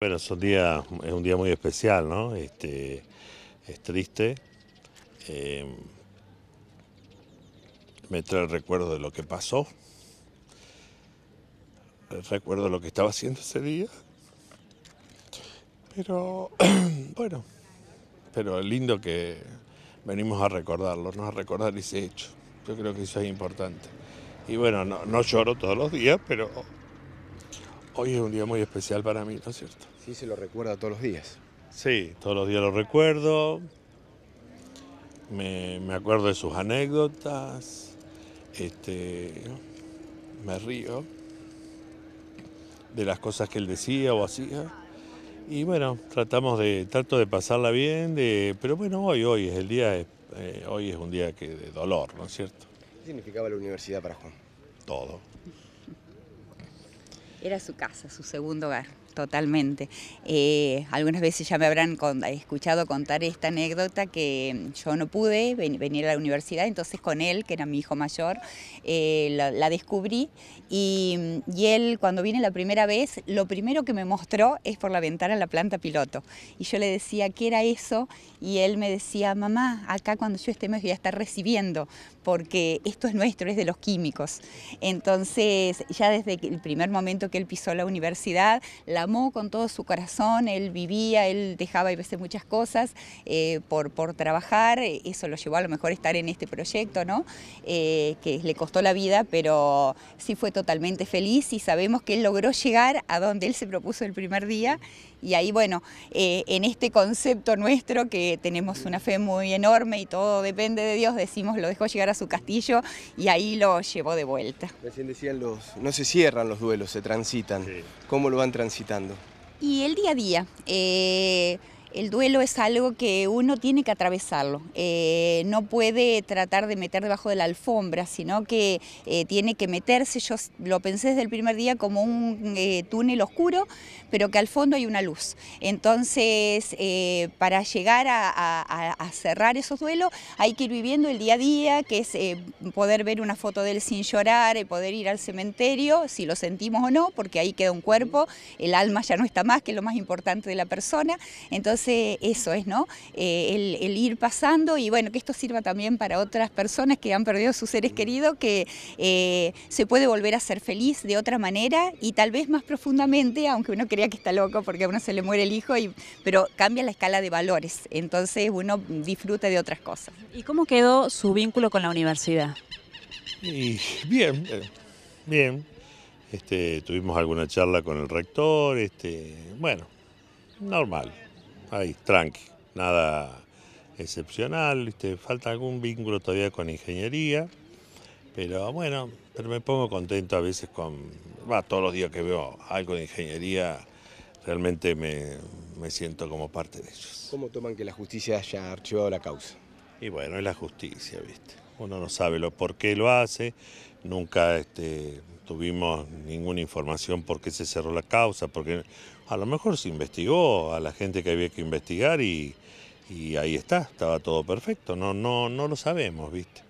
Bueno, es un día, es un día muy especial, ¿no? Este, es triste. Eh, me trae el recuerdo de lo que pasó. Recuerdo lo que estaba haciendo ese día. Pero, bueno, pero lindo que venimos a recordarlo, ¿no? A recordar ese hecho. Yo creo que eso es importante. Y bueno, no lloro todos los días, pero Hoy es un día muy especial para mí, ¿no es cierto? Sí, se lo recuerda todos los días. Sí, todos los días lo recuerdo. Me, acuerdo de sus anécdotas. Este, me río de las cosas que él decía o hacía. Y bueno, tratamos de, trato de pasarla bien, de, pero bueno, hoy, hoy es el día, eh, hoy es un día que de dolor, ¿no es cierto? ¿Qué significaba la universidad para Juan? Todo. Era su casa, su segundo hogar totalmente. Eh, algunas veces ya me habrán escuchado contar esta anécdota que mm, yo no pude venir a la universidad, entonces con él, que era mi hijo mayor, eh, la, descubrí mm, y, él cuando viene la primera vez, lo primero que me mostró es por la ventana la planta piloto. Y yo le decía, ¿qué era eso? Y él me decía, mamá, acá cuando yo esté me voy a estar recibiendo, porque esto es nuestro, es de los químicos. Entonces, ya desde el primer momento que él pisó la universidad, la con todo su corazón, él vivía, él dejaba y veces muchas cosas eh, por, por trabajar, eso lo llevó a lo mejor a estar en este proyecto, ¿no? Eh, que le costó la vida, pero sí fue totalmente feliz y sabemos que él logró llegar a donde él se propuso el primer día y ahí, bueno, eh, en este concepto nuestro, que tenemos una fe muy enorme y todo depende de Dios, decimos, lo dejó llegar a su castillo y ahí lo llevó de vuelta. Recién decían, los, no se cierran los duelos, se transitan. ¿Cómo lo van transitando? Y el día a día. Eh, el duelo es algo que uno tiene que atravesarlo, eh, no puede tratar de meter debajo de la alfombra, sino que eh, tiene que meterse, yo lo pensé desde el primer día como un eh, túnel oscuro, pero que al fondo hay una luz. Entonces, para llegar a, cerrar esos duelos hay que ir viviendo el día a día, que es poder ver una foto de él sin llorar, poder ir al cementerio, si lo sentimos o no, porque ahí queda un cuerpo, el alma ya no está más, que es lo más importante de la persona. Entonces, entonces eso es, ¿no? Eh, el, ir pasando y bueno, que esto sirva también para otras personas que han perdido sus seres mm. queridos, que eh, se puede volver a ser feliz de otra manera y tal vez más profundamente, aunque uno crea que está loco porque a uno se le muere el hijo, y, pero cambia la escala de valores, entonces uno disfruta de otras cosas. ¿Y cómo quedó su vínculo con la universidad? bien, bien. Este, tuvimos alguna charla con el rector, este, bueno, normal ahí, tranqui, nada excepcional, falta algún vínculo todavía con ingeniería, pero bueno, pero me pongo contento a veces con, todos los días que veo algo de ingeniería, realmente me, siento como parte de ellos. ¿Cómo toman que la justicia haya archivado la causa? Y bueno, es la justicia, ¿viste? Uno no sabe lo por qué lo hace, nunca este, tuvimos ninguna información por qué se cerró la causa, porque a lo mejor se investigó a la gente que había que investigar y, y ahí está, estaba todo perfecto, no, no, no lo sabemos, ¿viste?